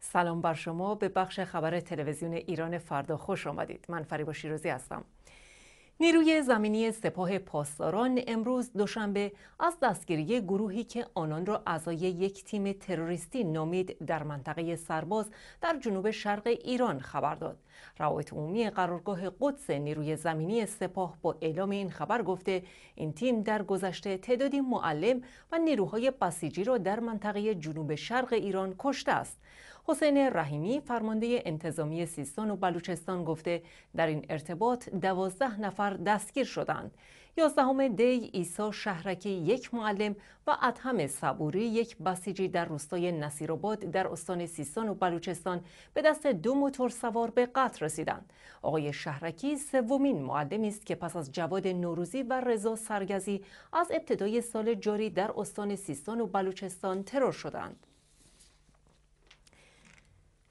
سلام بر شما به بخش خبر تلویزیون ایران فردا خوش آمدید من فریبا شیروزی هستم نیروی زمینی سپاه پاسداران امروز دوشنبه از دستگیری گروهی که آنان را اعضای یک تیم تروریستی نامید در منطقه سرباز در جنوب شرق ایران خبر داد. روابط عمومی قرارگاه قدس نیروی زمینی سپاه با اعلام این خبر گفته این تیم در گذشته تعدادی معلم و نیروهای بسیجی را در منطقه جنوب شرق ایران کشته است. حسین رحیمی فرمانده انتظامی سیستان و بلوچستان گفته در این ارتباط دوازده نفر دستگیر شدند. یازدهم دی ایسا شهرکی یک معلم و ادهم صبوری یک بسیجی در روستای نصیرآباد در استان سیستان و بلوچستان به دست دو موتور سوار به قتل رسیدند آقای شهرکی سومین معلمی است که پس از جواد نوروزی و رضا سرگزی از ابتدای سال جاری در استان سیستان و بلوچستان ترور شدند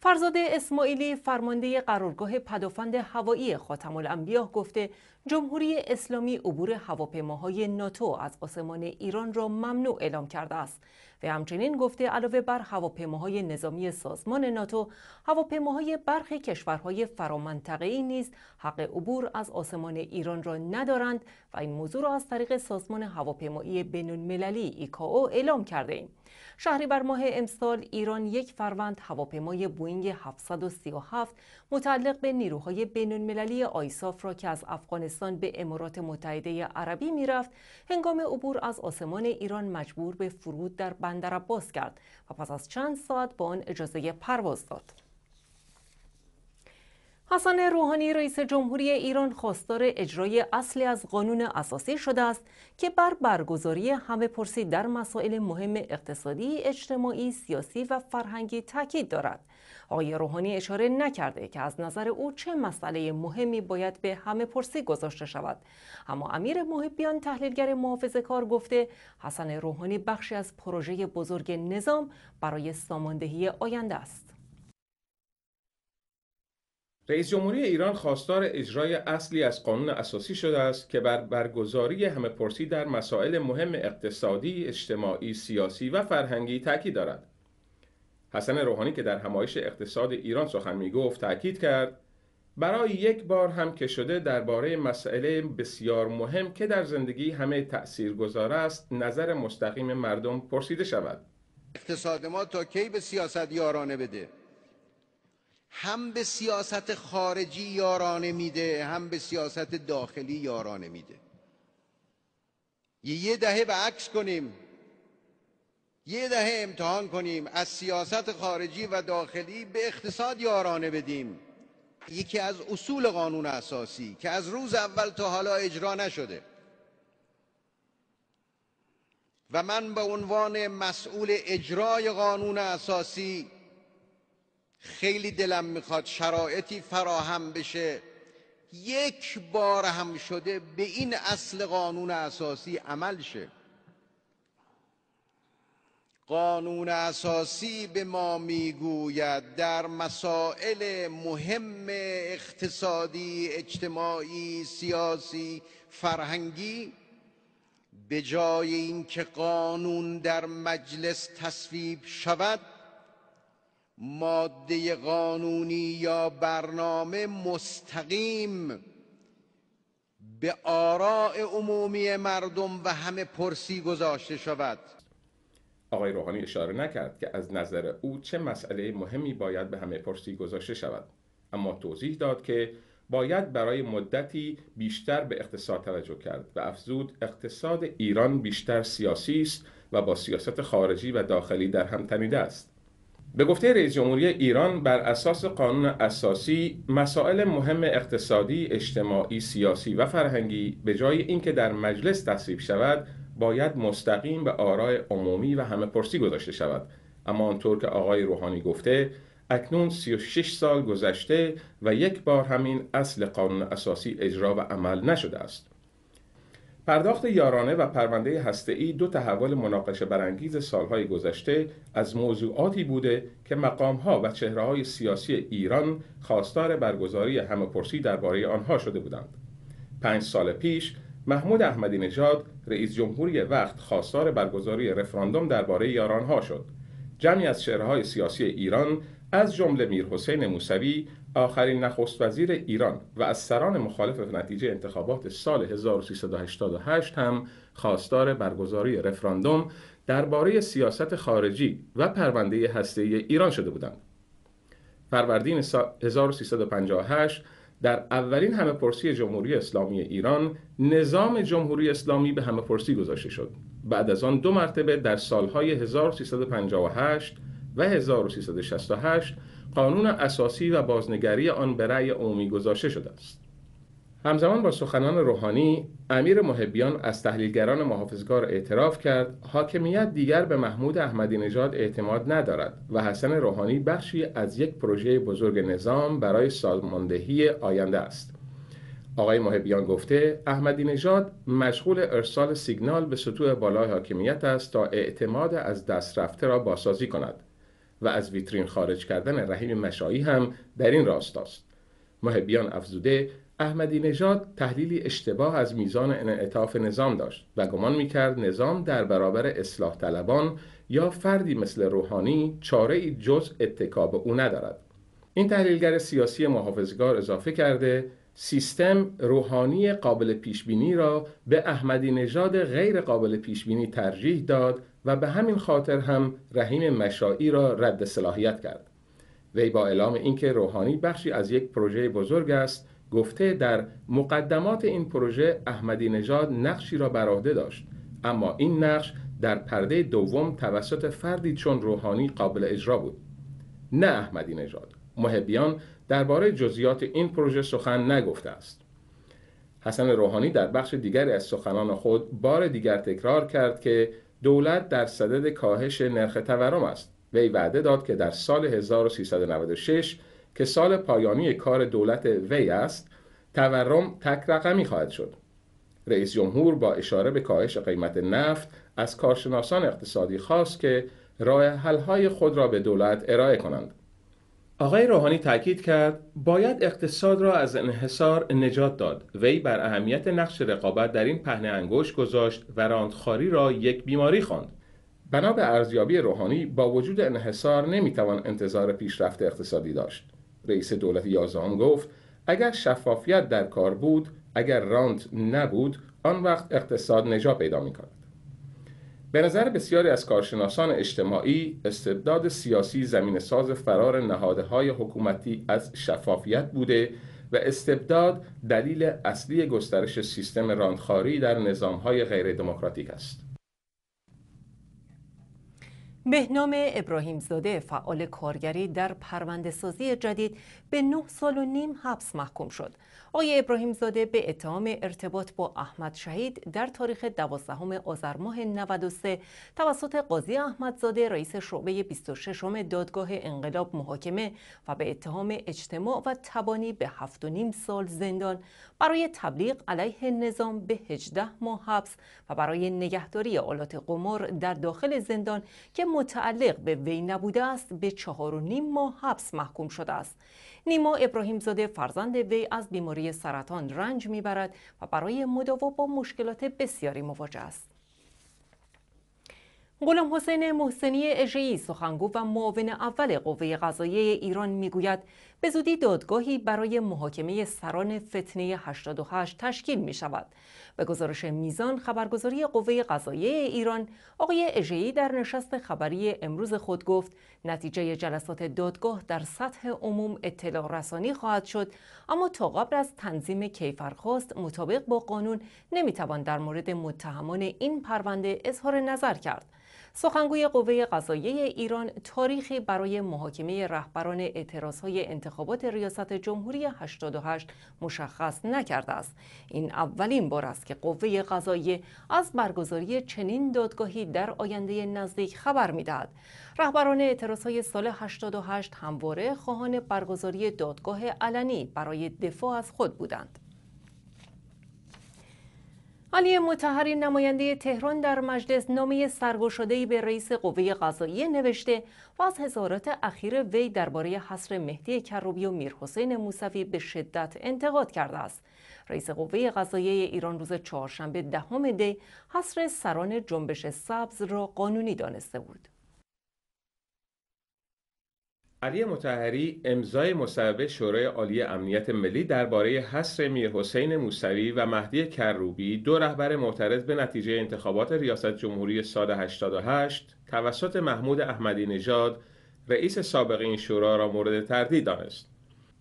فرزاد اسماعیلی فرمانده قرارگاه پدافند هوایی خاتم الانبیا گفته جمهوری اسلامی عبور هواپیماهای ناتو از آسمان ایران را ممنوع اعلام کرده است و همچنین گفته علاوه بر هواپیماهای نظامی سازمان ناتو هواپیماهای برخی کشورهای ای نیز حق عبور از آسمان ایران را ندارند و این موضوع را از طریق سازمان هواپیمایی بین‌المللی ایکائو اعلام کرده ایم. شهری بر ماه امسال ایران یک فروند هواپیمای بوینگ 737 متعلق به نیروهای المللی آیساف را که از افغانستان به امارات متحده عربی میرفت هنگام عبور از آسمان ایران مجبور به فرود در بندرعباس کرد و پس از چند ساعت به آن اجازه پرواز داد حسن روحانی رئیس جمهوری ایران خواستار اجرای اصلی از قانون اساسی شده است که بر برگزاری همه پرسی در مسائل مهم اقتصادی، اجتماعی، سیاسی و فرهنگی تاکید دارد. آقای روحانی اشاره نکرده که از نظر او چه مسئله مهمی باید به همه پرسی گذاشته شود. اما امیر محبیان تحلیلگر محافظ کار گفته حسن روحانی بخشی از پروژه بزرگ نظام برای ساماندهی آینده است. رئیس جمهوری ایران خواستار اجرای اصلی از قانون اساسی شده است که بر برگزاری همه پرسی در مسائل مهم اقتصادی، اجتماعی، سیاسی و فرهنگی تاکید دارد. حسن روحانی که در همایش اقتصاد ایران سخن می گفت تاکید کرد برای یک بار هم که شده درباره مسئله بسیار مهم که در زندگی همه تأثیر گذاره است نظر مستقیم مردم پرسیده شود. اقتصاد ما تا کی به سیاست یارانه بده؟ هم به سیاست خارجی یارانه میده هم به سیاست داخلی یارانه میده یه دهه به عکس کنیم یه دهه امتحان کنیم از سیاست خارجی و داخلی به اقتصاد یارانه بدیم یکی از اصول قانون اساسی که از روز اول تا حالا اجرا نشده و من به عنوان مسئول اجرای قانون اساسی خیلی دلم میخواد شرایطی فراهم بشه یک بار هم شده به این اصل قانون اساسی عمل شه قانون اساسی به ما میگوید در مسائل مهم اقتصادی اجتماعی سیاسی فرهنگی به جای اینکه قانون در مجلس تصویب شود ماده قانونی یا برنامه مستقیم به آراء عمومی مردم و همه پرسی گذاشته شود آقای روحانی اشاره نکرد که از نظر او چه مسئله مهمی باید به همه پرسی گذاشته شود اما توضیح داد که باید برای مدتی بیشتر به اقتصاد توجه کرد و افزود اقتصاد ایران بیشتر سیاسی است و با سیاست خارجی و داخلی در هم تنیده است به گفته رئیس جمهوری ایران بر اساس قانون اساسی مسائل مهم اقتصادی، اجتماعی، سیاسی و فرهنگی به جای اینکه در مجلس تصویب شود باید مستقیم به آرای عمومی و همه پرسی گذاشته شود اما آنطور که آقای روحانی گفته اکنون 36 سال گذشته و یک بار همین اصل قانون اساسی اجرا و عمل نشده است پرداخت یارانه و پرونده هستهای دو تحول مناقشه برانگیز سالهای گذشته از موضوعاتی بوده که مقامها و های سیاسی ایران خواستار برگزاری پرسی درباره آنها شده بودند. پنج سال پیش محمود احمدی نژاد رئیس جمهوری وقت خواستار برگزاری رفراندوم درباره یارانها شد. جمعی از های سیاسی ایران از جمله حسین موسوی آخرین نخست وزیر ایران و از سران مخالف نتیجه انتخابات سال 1388 هم خواستار برگزاری رفراندوم درباره سیاست خارجی و پرونده هسته ایران شده بودند. فروردین 1358 در اولین همه پرسی جمهوری اسلامی ایران نظام جمهوری اسلامی به همه پرسی گذاشته شد. بعد از آن دو مرتبه در سالهای 1358 و 1368 قانون اساسی و بازنگری آن به رأی عمومی گذاشته شده است. همزمان با سخنان روحانی امیر محبیان از تحلیلگران محافظگار اعتراف کرد حاکمیت دیگر به محمود احمدی نژاد اعتماد ندارد و حسن روحانی بخشی از یک پروژه بزرگ نظام برای سازماندهی آینده است آقای محبیان گفته احمدی نژاد مشغول ارسال سیگنال به سطوح بالای حاکمیت است تا اعتماد از دست رفته را بازسازی کند و از ویترین خارج کردن رحیم مشایی هم در این راستاست محبیان افزوده احمدی نژاد تحلیلی اشتباه از میزان انعطاف نظام داشت و گمان میکرد نظام در برابر اصلاح طلبان یا فردی مثل روحانی چاره ای جز اتکاب او ندارد این تحلیلگر سیاسی محافظگار اضافه کرده سیستم روحانی قابل پیش بینی را به احمدی نژاد غیر قابل پیش بینی ترجیح داد و به همین خاطر هم رحیم مشاعی را رد صلاحیت کرد. وی با اعلام اینکه روحانی بخشی از یک پروژه بزرگ است گفته در مقدمات این پروژه احمدی نژاد نقشی را بر عهده داشت اما این نقش در پرده دوم توسط فردی چون روحانی قابل اجرا بود نه احمدی نژاد محبیان درباره جزئیات این پروژه سخن نگفته است حسن روحانی در بخش دیگری از سخنان خود بار دیگر تکرار کرد که دولت در صدد کاهش نرخ تورم است وی وعده داد که در سال 1396 که سال پایانی کار دولت وی است تورم تک رقمی خواهد شد رئیس جمهور با اشاره به کاهش قیمت نفت از کارشناسان اقتصادی خواست که راه حل‌های خود را به دولت ارائه کنند آقای روحانی تاکید کرد باید اقتصاد را از انحصار نجات داد وی بر اهمیت نقش رقابت در این پهنه انگشت گذاشت و راندخاری را یک بیماری خواند بنا به ارزیابی روحانی با وجود انحصار نمیتوان انتظار پیشرفت اقتصادی داشت رئیس دولت یازان گفت اگر شفافیت در کار بود اگر راند نبود آن وقت اقتصاد نجات پیدا میکند به نظر بسیاری از کارشناسان اجتماعی استبداد سیاسی زمین ساز فرار نهاده های حکومتی از شفافیت بوده و استبداد دلیل اصلی گسترش سیستم راندخاری در نظام های غیر دموکراتیک است. بهنام ابراهیم زاده فعال کارگری در پرونده سازی جدید به نه سال و نیم حبس محکوم شد. آقای ابراهیم زاده به اتهام ارتباط با احمد شهید در تاریخ 12 آذر ماه 93 توسط قاضی زاده رئیس شعبه 26 دادگاه انقلاب محاکمه و به اتهام اجتماع و تبانی به 7.5 سال زندان برای تبلیغ علیه نظام به 18 ماه حبس و برای نگهداری آلات قمار در داخل زندان که متعلق به وی نبوده است به 4.5 ماه حبس محکوم شده است. نیما ابراهیم زاده فرزند وی از بیماری بیماری سرطان رنج میبرد و برای مداوا با مشکلات بسیاری مواجه است. غلام حسین محسنی اژه‌ای سخنگو و معاون اول قوه قضاییه ایران میگوید به زودی دادگاهی برای محاکمه سران فتنه 88 تشکیل می شود. به گزارش میزان خبرگزاری قوه قضاییه ایران آقای اجهی در نشست خبری امروز خود گفت نتیجه جلسات دادگاه در سطح عموم اطلاع رسانی خواهد شد اما تا قبل از تنظیم کیفرخواست مطابق با قانون توان در مورد متهمان این پرونده اظهار نظر کرد. سخنگوی قوه قضاییه ایران تاریخی برای محاکمه رهبران اعتراضهای انتخابات ریاست جمهوری 88 مشخص نکرده است این اولین بار است که قوه قضایی از برگزاری چنین دادگاهی در آینده نزدیک خبر میدهد رهبران های سال 88 همواره خواهان برگزاری دادگاه علنی برای دفاع از خود بودند علی متحری نماینده تهران در مجلس نامه سرگشادهای به رئیس قوه قضایی نوشته و از هزارات اخیر وی درباره حصر مهدی کروبی و میرحسین موسوی به شدت انتقاد کرده است رئیس قوه قضایی ایران روز چهارشنبه دهم دی حصر سران جنبش سبز را قانونی دانسته بود علی متحری امضای مصوبه شورای عالی امنیت ملی درباره حصر حسین موسوی و مهدی کروبی دو رهبر معترض به نتیجه انتخابات ریاست جمهوری سال 88 توسط محمود احمدی نژاد رئیس سابق این شورا را مورد تردید دانست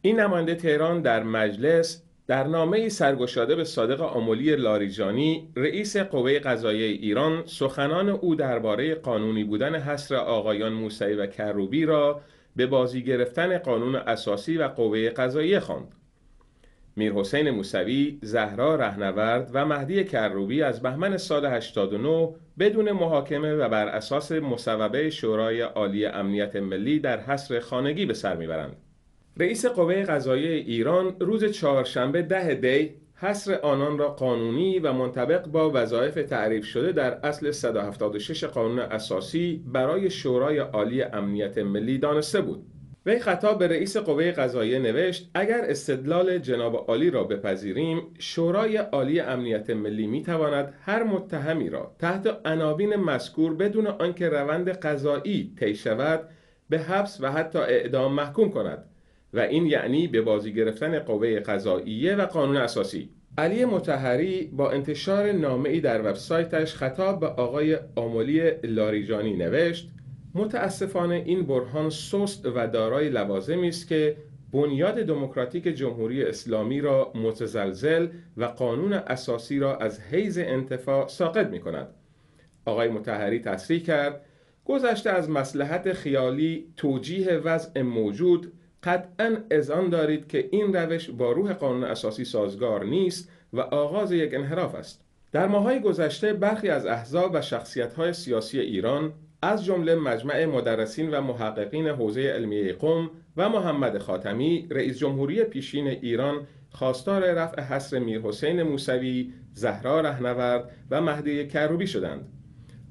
این نماینده تهران در مجلس در نامه سرگشاده به صادق آملی لاریجانی رئیس قوه قضایی ایران سخنان او درباره قانونی بودن حصر آقایان موسوی و کروبی را به بازی گرفتن قانون اساسی و قوه قضایی خواند. میر حسین موسوی، زهرا رهنورد و مهدی کروبی از بهمن سال 89 بدون محاکمه و بر اساس مصوبه شورای عالی امنیت ملی در حصر خانگی به سر میبرند. رئیس قوه قضایی ایران روز چهارشنبه ده دی حصر آنان را قانونی و منطبق با وظایف تعریف شده در اصل 176 قانون اساسی برای شورای عالی امنیت ملی دانسته بود. وی خطاب به رئیس قوه قضاییه نوشت اگر استدلال جناب عالی را بپذیریم شورای عالی امنیت ملی می هر متهمی را تحت عناوین مذکور بدون آنکه روند قضایی طی شود به حبس و حتی اعدام محکوم کند و این یعنی به بازی گرفتن قوه قضاییه و قانون اساسی علی متحری با انتشار نامه‌ای در وبسایتش خطاب به آقای آملی لاریجانی نوشت متاسفانه این برهان سست و دارای لوازمی است که بنیاد دموکراتیک جمهوری اسلامی را متزلزل و قانون اساسی را از حیز انتفاع ساقط می کند. آقای متحری تصریح کرد گذشته از مسلحت خیالی توجیه وضع موجود قطعا اذعان دارید که این روش با روح قانون اساسی سازگار نیست و آغاز یک انحراف است در ماهای گذشته برخی از احزاب و شخصیت‌های سیاسی ایران از جمله مجمع مدرسین و محققین حوزه علمیه قوم و محمد خاتمی رئیس جمهوری پیشین ایران خواستار رفع حصر میرحسین موسوی، زهرا رهنورد و مهدی کروبی شدند.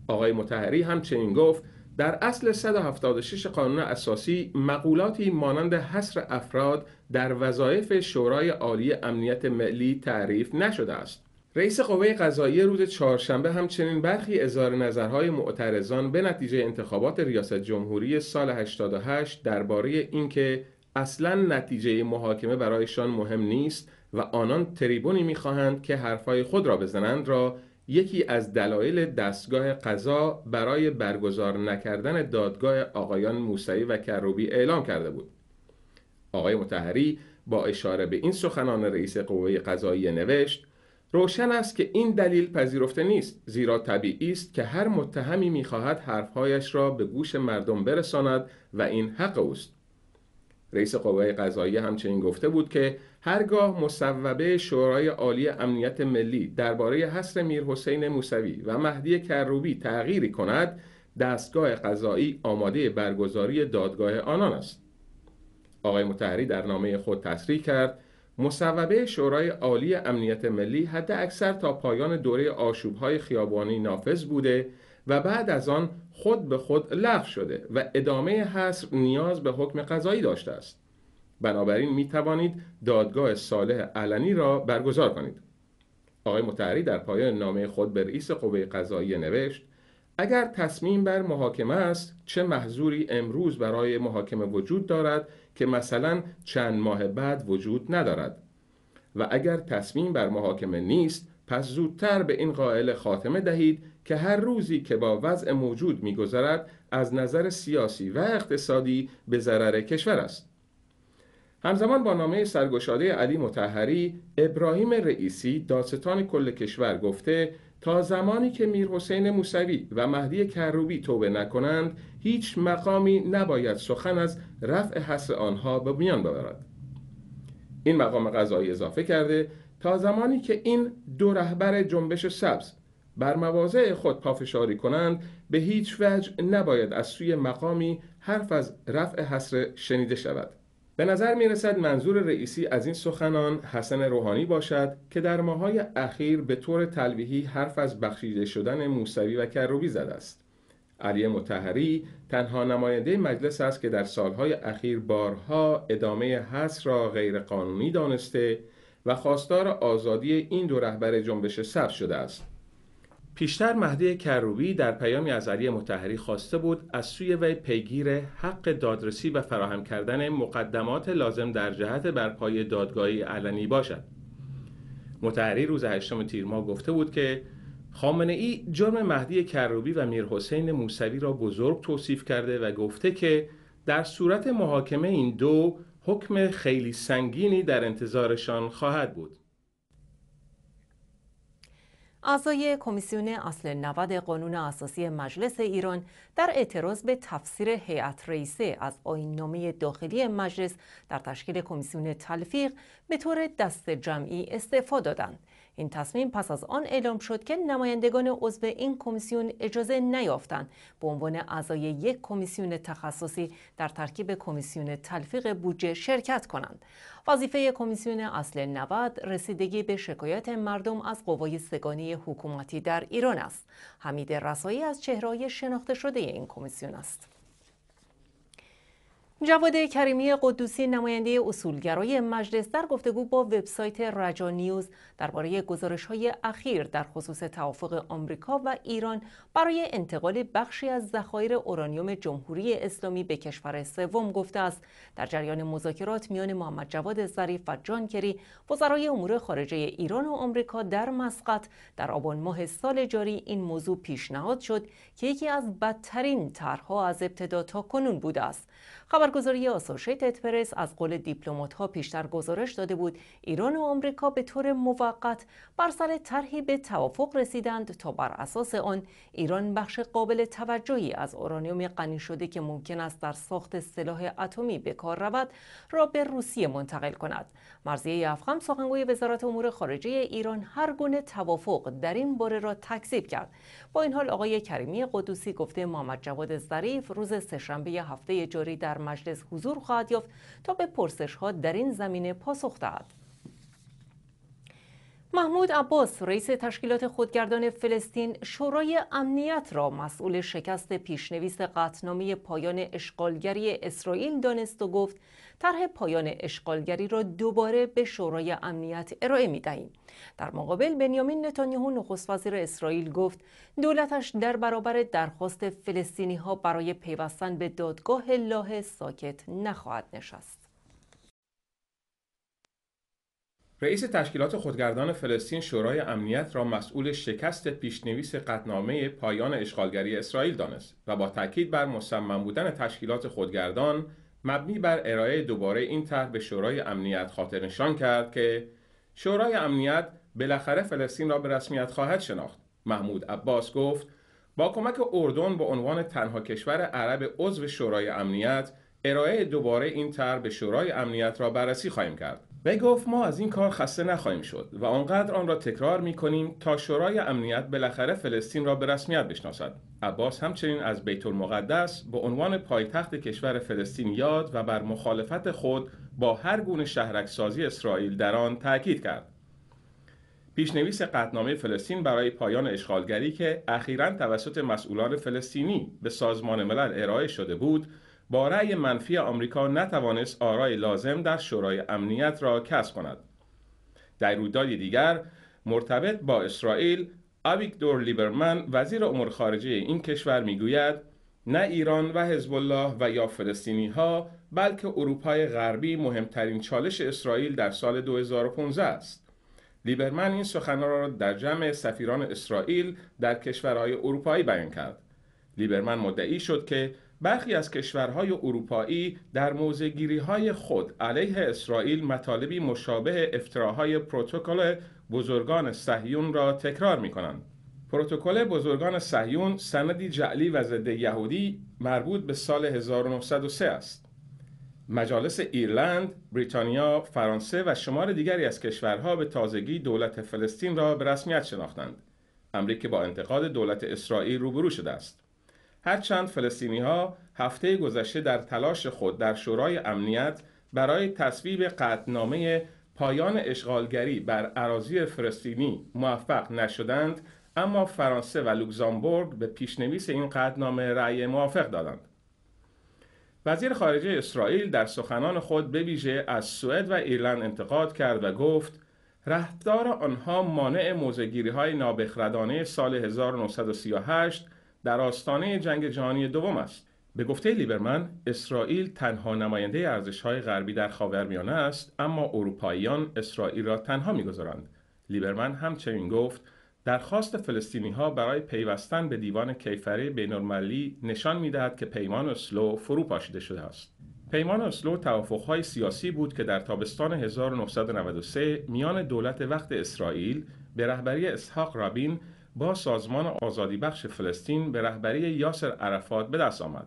آقای متحری همچنین گفت در اصل 176 قانون اساسی مقولاتی مانند حصر افراد در وظایف شورای عالی امنیت ملی تعریف نشده است. رئیس قوه قضایی روز چهارشنبه همچنین برخی اظهار نظرهای معترضان به نتیجه انتخابات ریاست جمهوری سال 88 درباره اینکه اصلا نتیجه محاکمه برایشان مهم نیست و آنان تریبونی میخواهند که حرفهای خود را بزنند را یکی از دلایل دستگاه قضا برای برگزار نکردن دادگاه آقایان موسوی و کروبی اعلام کرده بود آقای متحری با اشاره به این سخنان رئیس قوه قضایی نوشت روشن است که این دلیل پذیرفته نیست زیرا طبیعی است که هر متهمی میخواهد حرفهایش را به گوش مردم برساند و این حق اوست رئیس قوه قضایی همچنین گفته بود که هرگاه مصوبه شورای عالی امنیت ملی درباره حصر میرحسین موسوی و مهدی کروبی تغییری کند دستگاه قضایی آماده برگزاری دادگاه آنان است آقای متحری در نامه خود تصریح کرد مصوبه شورای عالی امنیت ملی حد اکثر تا پایان دوره آشوبهای خیابانی نافذ بوده و بعد از آن خود به خود لغو شده و ادامه حصر نیاز به حکم قضایی داشته است بنابراین می توانید دادگاه صالح علنی را برگزار کنید آقای متحری در پایان نامه خود به رئیس قوه قضایی نوشت اگر تصمیم بر محاکمه است چه محضوری امروز برای محاکمه وجود دارد که مثلا چند ماه بعد وجود ندارد و اگر تصمیم بر محاکمه نیست پس زودتر به این قائل خاتمه دهید که هر روزی که با وضع موجود میگذرد از نظر سیاسی و اقتصادی به ضرر کشور است همزمان با نامه سرگشاده علی متحری ابراهیم رئیسی داستان کل کشور گفته تا زمانی که میر حسین موسوی و مهدی کروبی توبه نکنند هیچ مقامی نباید سخن از رفع حس آنها به میان ببرد این مقام قضایی اضافه کرده تا زمانی که این دو رهبر جنبش سبز بر مواضع خود پافشاری کنند به هیچ وجه نباید از سوی مقامی حرف از رفع حسر شنیده شود به نظر می رسد منظور رئیسی از این سخنان حسن روحانی باشد که در ماهای اخیر به طور تلویحی حرف از بخشیده شدن موسوی و کروبی زده است. علی متحری تنها نماینده مجلس است که در سالهای اخیر بارها ادامه حس را غیرقانونی دانسته و خواستار آزادی این دو رهبر جنبش سبز شده است. پیشتر مهدی کروبی در پیامی از علی متحری خواسته بود از سوی وی پیگیر حق دادرسی و فراهم کردن مقدمات لازم در جهت برپای دادگاهی علنی باشد متحری روز هشتم تیر ماه گفته بود که خامنه ای جرم مهدی کروبی و میرحسین موسوی را بزرگ توصیف کرده و گفته که در صورت محاکمه این دو حکم خیلی سنگینی در انتظارشان خواهد بود اعضای کمیسیون اصل 90 قانون اساسی مجلس ایران در اعتراض به تفسیر هیئت رئیسه از نامه داخلی مجلس در تشکیل کمیسیون تلفیق به طور دست جمعی استعفا دادند این تصمیم پس از آن اعلام شد که نمایندگان عضو این کمیسیون اجازه نیافتند به عنوان اعضای یک کمیسیون تخصصی در ترکیب کمیسیون تلفیق بودجه شرکت کنند وظیفه کمیسیون اصل 90 رسیدگی به شکایت مردم از قوای سگانی حکومتی در ایران است حمید رسایی از چهرهای شناخته شده این کمیسیون است جواد کریمی قدوسی نماینده اصولگرای مجلس در گفتگو با وبسایت رجا نیوز درباره گزارش های اخیر در خصوص توافق آمریکا و ایران برای انتقال بخشی از ذخایر اورانیوم جمهوری اسلامی به کشور سوم گفته است در جریان مذاکرات میان محمد جواد ظریف و جان کری وزرای امور خارجه ایران و آمریکا در مسقط در آبان ماه سال جاری این موضوع پیشنهاد شد که یکی از بدترین طرحها از ابتدا تا کنون بوده است خبرگزاری آسوشیتد پرس از قول دیپلمات ها پیشتر گزارش داده بود ایران و آمریکا به طور موقت بر سر طرحی به توافق رسیدند تا بر اساس آن ایران بخش قابل توجهی از اورانیوم غنی شده که ممکن است در ساخت سلاح اتمی به کار رود را به روسیه منتقل کند مرزیه افخم سخنگوی وزارت امور خارجه ایران هر گونه توافق در این باره را تکذیب کرد با این حال آقای کریمی قدوسی گفته محمد جواد ظریف روز سهشنبه هفته جاری در مجلس حضور خواهد یافت تا به پرسش ها در این زمینه پاسخ دهد. محمود عباس رئیس تشکیلات خودگردان فلسطین شورای امنیت را مسئول شکست پیشنویس قطنامی پایان اشغالگری اسرائیل دانست و گفت طرح پایان اشغالگری را دوباره به شورای امنیت ارائه می دهیم. در مقابل بنیامین نتانیاهو نخست وزیر اسرائیل گفت دولتش در برابر درخواست فلسطینی ها برای پیوستن به دادگاه لاهه ساکت نخواهد نشست. رئیس تشکیلات خودگردان فلسطین شورای امنیت را مسئول شکست پیشنویس قطنامه پایان اشغالگری اسرائیل دانست و با تاکید بر مصمم بودن تشکیلات خودگردان مبنی بر ارائه دوباره این طرح به شورای امنیت خاطر نشان کرد که شورای امنیت بالاخره فلسطین را به رسمیت خواهد شناخت محمود عباس گفت با کمک اردن به عنوان تنها کشور عرب عضو شورای امنیت ارائه دوباره این طرح به شورای امنیت را بررسی خواهیم کرد وی گفت ما از این کار خسته نخواهیم شد و آنقدر آن را تکرار می کنیم تا شورای امنیت بالاخره فلسطین را به رسمیت بشناسد عباس همچنین از بیت المقدس به عنوان پایتخت کشور فلسطین یاد و بر مخالفت خود با هر گونه شهرکسازی اسرائیل در آن تاکید کرد پیشنویس قطنامه فلسطین برای پایان اشغالگری که اخیرا توسط مسئولان فلسطینی به سازمان ملل ارائه شده بود با رأی منفی آمریکا نتوانست آرای لازم در شورای امنیت را کسب کند در رویدادی دیگر مرتبط با اسرائیل آویگدور لیبرمن وزیر امور خارجه این کشور میگوید نه ایران و حزب الله و یا فلسطینی ها بلکه اروپای غربی مهمترین چالش اسرائیل در سال 2015 است لیبرمن این سخنان را در جمع سفیران اسرائیل در کشورهای اروپایی بیان کرد لیبرمن مدعی شد که برخی از کشورهای اروپایی در موزگیری های خود علیه اسرائیل مطالبی مشابه افتراهای پروتکل بزرگان سهیون را تکرار می کنند. پروتکل بزرگان صهیون سندی جعلی و ضد یهودی مربوط به سال 1903 است. مجالس ایرلند، بریتانیا، فرانسه و شمار دیگری از کشورها به تازگی دولت فلسطین را به رسمیت شناختند. امری با انتقاد دولت اسرائیل روبرو شده است. هرچند فلسطینی ها هفته گذشته در تلاش خود در شورای امنیت برای تصویب قطنامه پایان اشغالگری بر اراضی فلسطینی موفق نشدند اما فرانسه و لوکزامبورگ به پیشنویس این قطعنامه رأی موافق دادند وزیر خارجه اسرائیل در سخنان خود ویژه از سوئد و ایرلند انتقاد کرد و گفت رفتار آنها مانع موزگیری های نابخردانه سال 1938 در آستانه جنگ جهانی دوم است به گفته لیبرمن اسرائیل تنها نماینده ارزشهای غربی در خاورمیانه است اما اروپاییان اسرائیل را تنها میگذارند لیبرمن همچنین گفت درخواست فلسطینی ها برای پیوستن به دیوان کیفره بینالمللی نشان میدهد که پیمان اسلو فرو پاشیده شده است پیمان اسلو توافقهای سیاسی بود که در تابستان 1993 میان دولت وقت اسرائیل به رهبری اسحاق رابین با سازمان آزادی بخش فلسطین به رهبری یاسر عرفات به دست آمد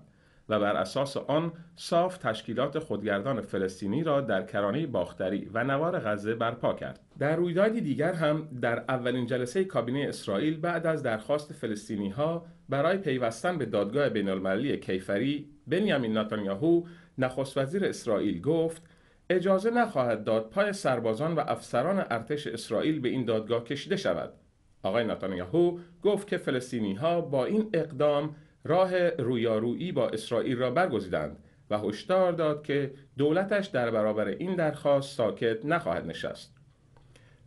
و بر اساس آن صاف تشکیلات خودگردان فلسطینی را در کرانه باختری و نوار غزه برپا کرد. در رویدادی دیگر هم در اولین جلسه کابینه اسرائیل بعد از درخواست فلسطینی ها برای پیوستن به دادگاه بین المللی کیفری بنیامین نتانیاهو نخست وزیر اسرائیل گفت اجازه نخواهد داد پای سربازان و افسران ارتش اسرائیل به این دادگاه کشیده شود آقای نتانیاهو گفت که فلسطینی ها با این اقدام راه رویارویی با اسرائیل را برگزیدند و هشدار داد که دولتش در برابر این درخواست ساکت نخواهد نشست.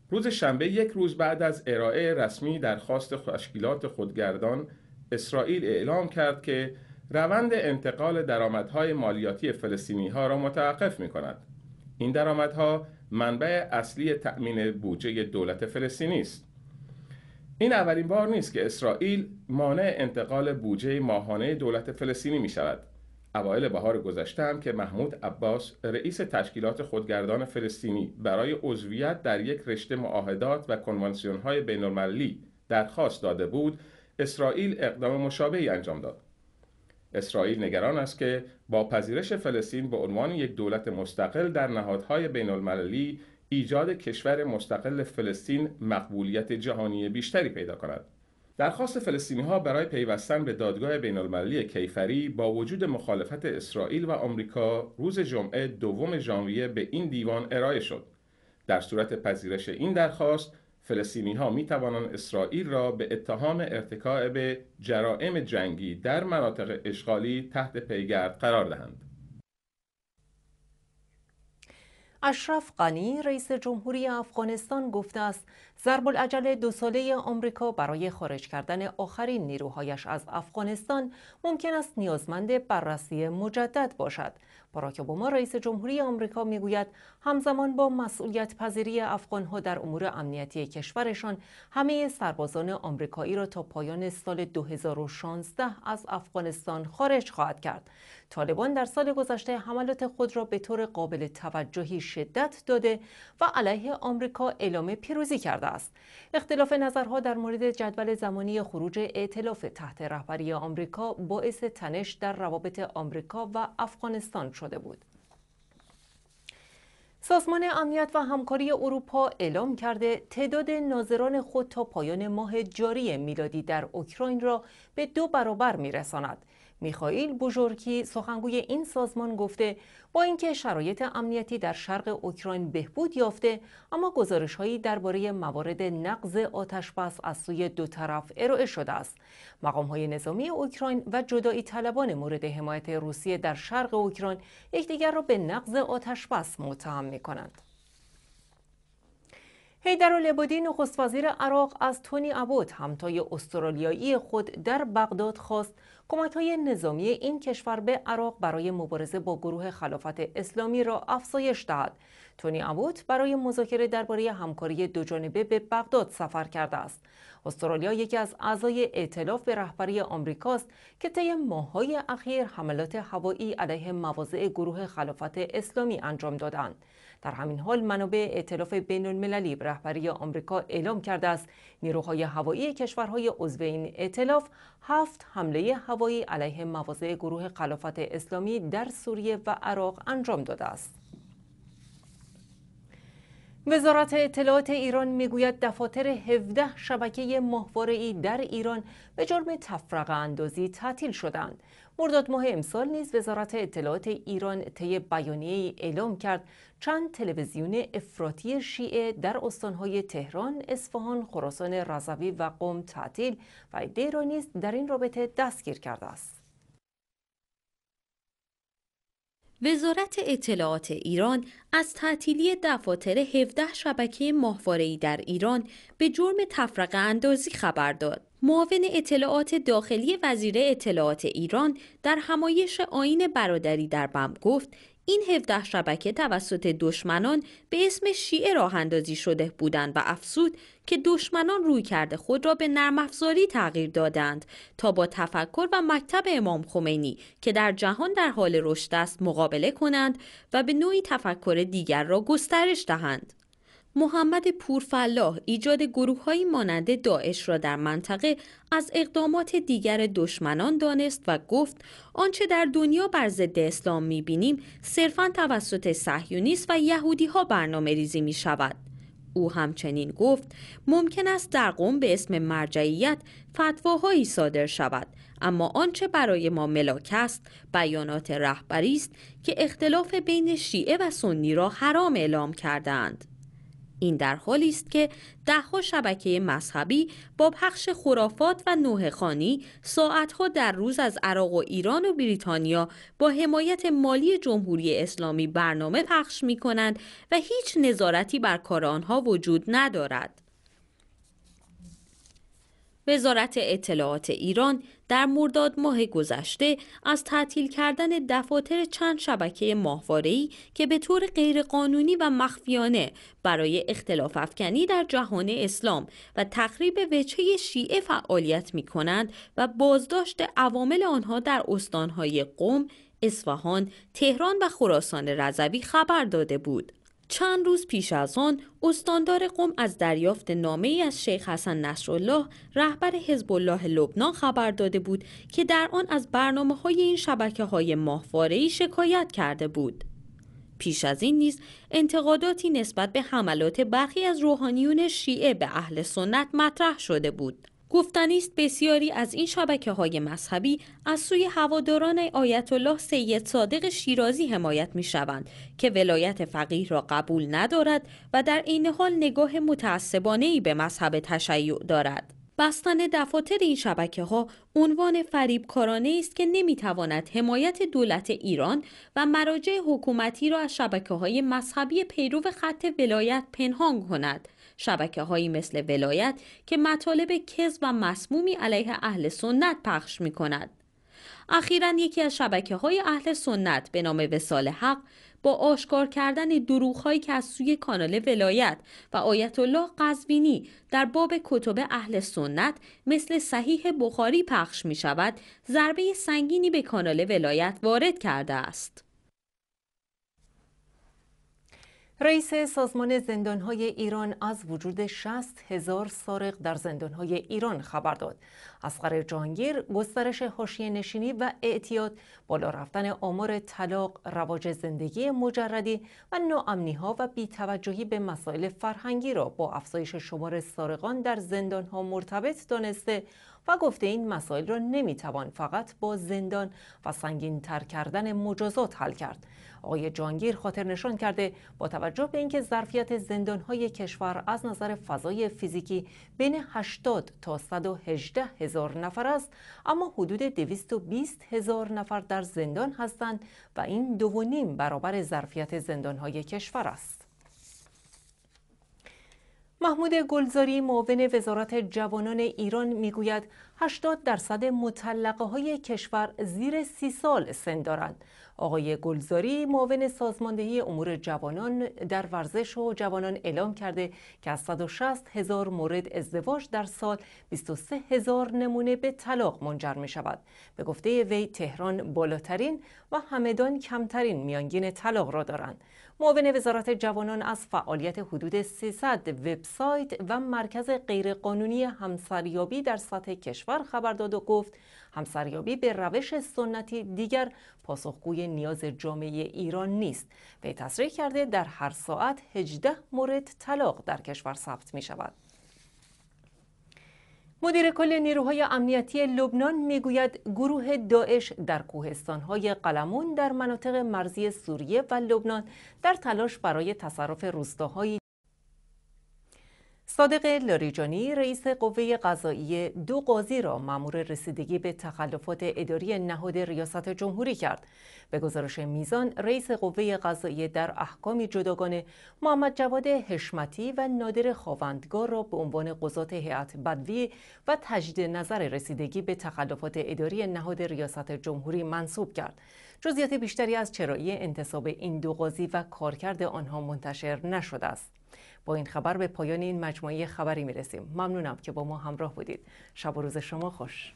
روز شنبه یک روز بعد از ارائه رسمی درخواست تشکیلات خودگردان اسرائیل اعلام کرد که روند انتقال درآمدهای مالیاتی فلسطینی ها را متوقف می کند. این درآمدها منبع اصلی تأمین بودجه دولت فلسطینی است. این اولین بار نیست که اسرائیل مانع انتقال بودجه ماهانه دولت فلسطینی می شود. اوایل بهار گذشته هم که محمود عباس رئیس تشکیلات خودگردان فلسطینی برای عضویت در یک رشته معاهدات و کنوانسیون‌های بین‌المللی درخواست داده بود، اسرائیل اقدام مشابهی انجام داد. اسرائیل نگران است که با پذیرش فلسطین به عنوان یک دولت مستقل در نهادهای بین ایجاد کشور مستقل فلسطین مقبولیت جهانی بیشتری پیدا کند. درخواست فلسطینی ها برای پیوستن به دادگاه بین المللی کیفری با وجود مخالفت اسرائیل و آمریکا روز جمعه دوم ژانویه به این دیوان ارائه شد. در صورت پذیرش این درخواست، فلسطینی ها می اسرائیل را به اتهام ارتکاع به جرائم جنگی در مناطق اشغالی تحت پیگرد قرار دهند. اشرف غنی رئیس جمهوری افغانستان گفته است ضرب العجل دو ساله آمریکا برای خارج کردن آخرین نیروهایش از افغانستان ممکن است نیازمند بررسی مجدد باشد. باراک اوباما رئیس جمهوری آمریکا میگوید همزمان با مسئولیت پذیری افغانها در امور امنیتی کشورشان همه سربازان آمریکایی را تا پایان سال 2016 از افغانستان خارج خواهد کرد. طالبان در سال گذشته حملات خود را به طور قابل توجهی شدت داده و علیه آمریکا اعلام پیروزی کرده اختلاف نظرها در مورد جدول زمانی خروج ائتلاف تحت رهبری آمریکا باعث تنش در روابط آمریکا و افغانستان شده بود سازمان امنیت و همکاری اروپا اعلام کرده تعداد ناظران خود تا پایان ماه جاری میلادی در اوکراین را به دو برابر میرساند میخائیل بوژورکی سخنگوی این سازمان گفته با اینکه شرایط امنیتی در شرق اوکراین بهبود یافته اما گزارشهایی درباره موارد نقض آتش از سوی دو طرف ارائه شده است مقام های نظامی اوکراین و جدایی طلبان مورد حمایت روسیه در شرق اوکراین یکدیگر را به نقض آتش بس متهم میکنند حیدرالعبادی نخست وزیر عراق از تونی ابوت همتای استرالیایی خود در بغداد خواست کمک های نظامی این کشور به عراق برای مبارزه با گروه خلافت اسلامی را افزایش داد. تونی ابوت برای مذاکره درباره همکاری دوجانبه به بغداد سفر کرده است. استرالیا یکی از اعضای ائتلاف به رهبری آمریکاست که طی ماههای اخیر حملات هوایی علیه مواضع گروه خلافت اسلامی انجام دادند. در همین حال منابع ائتلاف بین المللی به رهبری آمریکا اعلام کرده است نیروهای هوایی کشورهای عضو این ائتلاف هفت حمله هوایی علیه مواضع گروه خلافت اسلامی در سوریه و عراق انجام داده است. وزارت اطلاعات ایران میگوید دفاتر 17 شبکه ماهواره‌ای در ایران به جرم تفرقه اندازی تعطیل شدند. مرداد ماه امسال نیز وزارت اطلاعات ایران طی بیانیه اعلام کرد چند تلویزیون افراطی شیعه در استانهای تهران، اصفهان، خراسان رضوی و قم تعطیل و ایده را نیز در این رابطه دستگیر کرده است. وزارت اطلاعات ایران از تعطیلی دفاتر 17 شبکه ای در ایران به جرم تفرقه اندازی خبر داد. معاون اطلاعات داخلی وزیر اطلاعات ایران در همایش آین برادری در بم گفت این 17 شبکه توسط دشمنان به اسم شیعه راه اندازی شده بودند و افسود که دشمنان روی کرده خود را به نرم افزاری تغییر دادند تا با تفکر و مکتب امام خمینی که در جهان در حال رشد است مقابله کنند و به نوعی تفکر دیگر را گسترش دهند. محمد پورفلاح ایجاد گروه های مانند داعش را در منطقه از اقدامات دیگر دشمنان دانست و گفت آنچه در دنیا بر ضد اسلام بینیم صرفا توسط صهیونیست و یهودی ها برنامه ریزی می شود. او همچنین گفت ممکن است در قوم به اسم مرجعیت فتواهایی صادر شود اما آنچه برای ما ملاک است بیانات رهبری است که اختلاف بین شیعه و سنی را حرام اعلام کردند این در حالی است که دهها شبکه مذهبی با پخش خرافات و خانی ساعتها در روز از عراق و ایران و بریتانیا با حمایت مالی جمهوری اسلامی برنامه پخش می کنند و هیچ نظارتی بر کار آنها وجود ندارد. وزارت اطلاعات ایران در مرداد ماه گذشته از تعطیل کردن دفاتر چند شبکه ماهواره‌ای که به طور غیرقانونی و مخفیانه برای اختلاف افکنی در جهان اسلام و تخریب وچه شیعه فعالیت می کنند و بازداشت عوامل آنها در استانهای قم، اصفهان، تهران و خراسان رضوی خبر داده بود. چند روز پیش از آن استاندار قم از دریافت نامه ای از شیخ حسن نصرالله رهبر حزب الله لبنان خبر داده بود که در آن از برنامه های این شبکه های ماهواره شکایت کرده بود. پیش از این نیز انتقاداتی نسبت به حملات برخی از روحانیون شیعه به اهل سنت مطرح شده بود. گفتنی است بسیاری از این شبکه های مذهبی از سوی هواداران آیت الله سید صادق شیرازی حمایت می شوند که ولایت فقیه را قبول ندارد و در این حال نگاه متعصبانه ای به مذهب تشیع دارد. بستن دفاتر این شبکه ها عنوان فریبکارانه است که نمیتواند حمایت دولت ایران و مراجع حکومتی را از شبکه های مذهبی پیرو خط ولایت پنهان کند شبکه هایی مثل ولایت که مطالب کذب و مسمومی علیه اهل سنت پخش می کند. اخیرا یکی از شبکه های اهل سنت به نام وسال حق با آشکار کردن دروغهایی که از سوی کانال ولایت و آیت الله قزوینی در باب کتب اهل سنت مثل صحیح بخاری پخش می شود ضربه سنگینی به کانال ولایت وارد کرده است. رئیس سازمان زندانهای ایران از وجود 60 هزار سارق در زندانهای ایران خبر داد. اصغر جانگیر گسترش حاشیه نشینی و اعتیاد، بالا رفتن آمار طلاق، رواج زندگی مجردی و ناامنیها و بیتوجهی به مسائل فرهنگی را با افزایش شمار سارقان در زندانها مرتبط دانسته و گفته این مسائل را نمیتوان فقط با زندان و سنگین تر کردن مجازات حل کرد آقای جانگیر خاطر نشان کرده با توجه به اینکه ظرفیت زندانهای کشور از نظر فضای فیزیکی بین 80 تا 118 هزار نفر است اما حدود 220 هزار نفر در زندان هستند و این دو و نیم برابر ظرفیت زندانهای کشور است محمود گلزاری معاون وزارت جوانان ایران میگوید 80 درصد مطلقه های کشور زیر سی سال سن دارند. آقای گلزاری معاون سازماندهی امور جوانان در ورزش و جوانان اعلام کرده که از 160 هزار مورد ازدواج در سال 23 هزار نمونه به طلاق منجر می شود. به گفته وی تهران بالاترین و همدان کمترین میانگین طلاق را دارند. معاون وزارت جوانان از فعالیت حدود 300 وبسایت و مرکز غیرقانونی همسریابی در سطح کشور خبر داد و گفت همسریابی به روش سنتی دیگر پاسخگوی نیاز جامعه ایران نیست وی تصریح کرده در هر ساعت 18 مورد طلاق در کشور ثبت می شود مدیر کل نیروهای امنیتی لبنان میگوید گروه داعش در کوهستانهای قلمون در مناطق مرزی سوریه و لبنان در تلاش برای تصرف روستاهای صادق لاریجانی رئیس قوه قضایی دو قاضی را مأمور رسیدگی به تخلفات اداری نهاد ریاست جمهوری کرد. به گزارش میزان رئیس قوه قضایی در احکام جداگانه محمد جواد حشمتی و نادر خواندگار را به عنوان قضات هیئت بدوی و تجدید نظر رسیدگی به تخلفات اداری نهاد ریاست جمهوری منصوب کرد. جزئیات بیشتری از چرایی انتصاب این دو قاضی و کارکرد آنها منتشر نشده است. با این خبر به پایان این مجموعه خبری رسیم. ممنونم که با ما همراه بودید شب و روز شما خوش